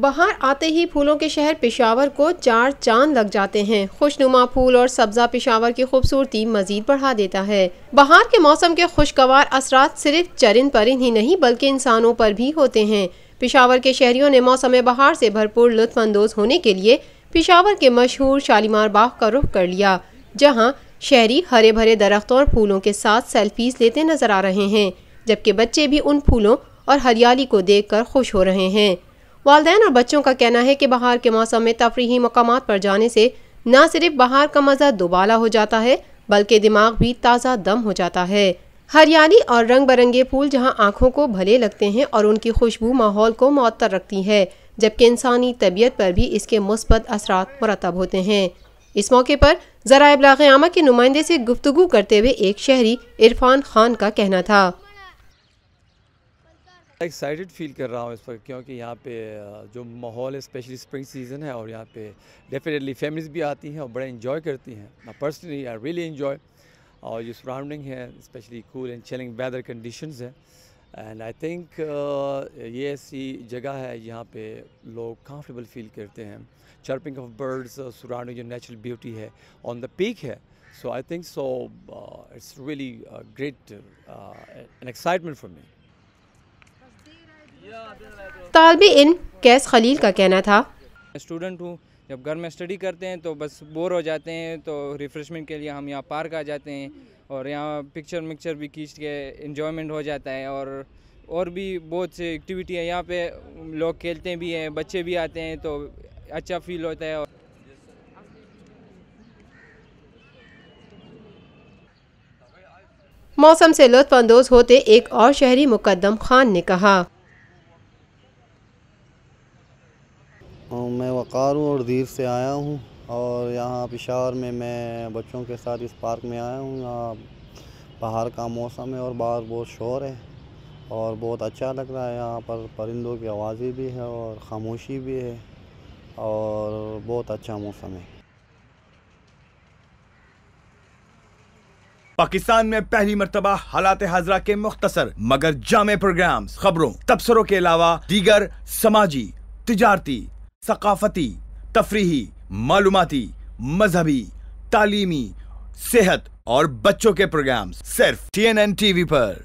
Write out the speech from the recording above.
بہار آتے ہی پھولوں کے شہر پشاور کو چار چاند لگ جاتے ہیں خوش نما پھول اور سبزہ پشاور کی خوبصورتی مزید بڑھا دیتا ہے بہار کے موسم کے خوشگوار اثرات صرف چرن پرن ہی نہیں بلکہ انسانوں پر بھی ہوتے ہیں پشاور کے شہریوں نے موسم بہار سے بھرپور لطف اندوز ہونے کے لیے پشاور کے مشہور شالیمار باغ کا رخ کر لیا جہاں شہری ہرے بھرے درخت اور پھولوں کے ساتھ سیلفیز لیتے نظر آ رہے ہیں جبکہ بچے بھی ان پھولوں اور ہریالی کو دیکھ کر خوش ہو رہے ہیں والدین اور بچوں کا کہنا ہے کہ بہار کے موسم میں تفریحی مقامات پر جانے سے نہ صرف بہار کا مزہ دوبالا ہو جاتا ہے بلکہ دماغ بھی تازہ دم ہو جاتا ہے ہریالی اور رنگ برنگے پھول جہاں آنکھوں کو بھلے لگتے ہیں اور ان کی خوشبو ماحول کو معطر رکھتی ہے جبکہ انسانی طبیعت پر بھی اس کے مثبت اثرات مرتب ہوتے ہیں اس موقع پر ذرائع ابلاغ عامہ کے نمائندے سے گفتگو کرتے ہوئے ایک شہری عرفان خان کا کہنا تھا ایکسائٹیڈ فیل کر رہا ہوں اس پر کیونکہ یہاں پہ جو ماحول ہے اسپیشلی اسپرنگ سیزن ہے اور یہاں پہ ڈیفینیٹلی فیملیز بھی آتی ہیں اور بڑے انجوائے کرتی ہیں پرسنلی آئی ریئلی انجوائے اور جو سراؤنڈنگ ہے especially cool and chilling weather conditions ہیں اینڈ آئی تھنک یہ ایسی جگہ ہے جہاں پہ لوگ کمفرٹیبل فیل کرتے ہیں چرپنگ آف برڈس سراؤنڈنگ جو نیچرل بیوٹی ہے آن دا پیک ہے so I think so it's really great excitement for me طالب ان کیس خلیل کا کہنا تھا اسٹوڈنٹ ہوں جب گھر میں اسٹڈی کرتے ہیں تو بس بور ہو جاتے ہیں تو ریفریشمنٹ کے لیے ہم یہاں پارک آ جاتے ہیں اور یہاں پکچر مکچر بھی کھینچ کے انجوائمنٹ ہو جاتا ہے اور اور بھی بہت سے ہیں یہاں پہ لوگ کھیلتے بھی ہیں بچے بھی آتے ہیں تو اچھا فیل ہوتا ہے اور موسم سے لطف اندوز ہوتے ایک اور شہری مقدم خان نے کہا میں وقار ہوں اور دیر سے آیا ہوں اور یہاں پشاور میں میں بچوں کے ساتھ اس پارک میں آیا ہوں یہاں باہر کا موسم ہے اور باہر بہت شور ہے اور بہت اچھا لگ رہا ہے یہاں پر پرندوں کی آوازیں بھی ہے اور خاموشی بھی ہے اور بہت اچھا موسم ہے پاکستان میں پہلی مرتبہ حالات حاضرہ کے مختصر مگر جامع پروگرامز خبروں تبصروں کے علاوہ دیگر سماجی تجارتی ثقافتی تفریحی معلوماتی مذہبی تعلیمی صحت اور بچوں کے پروگرامز صرف T N N T V پر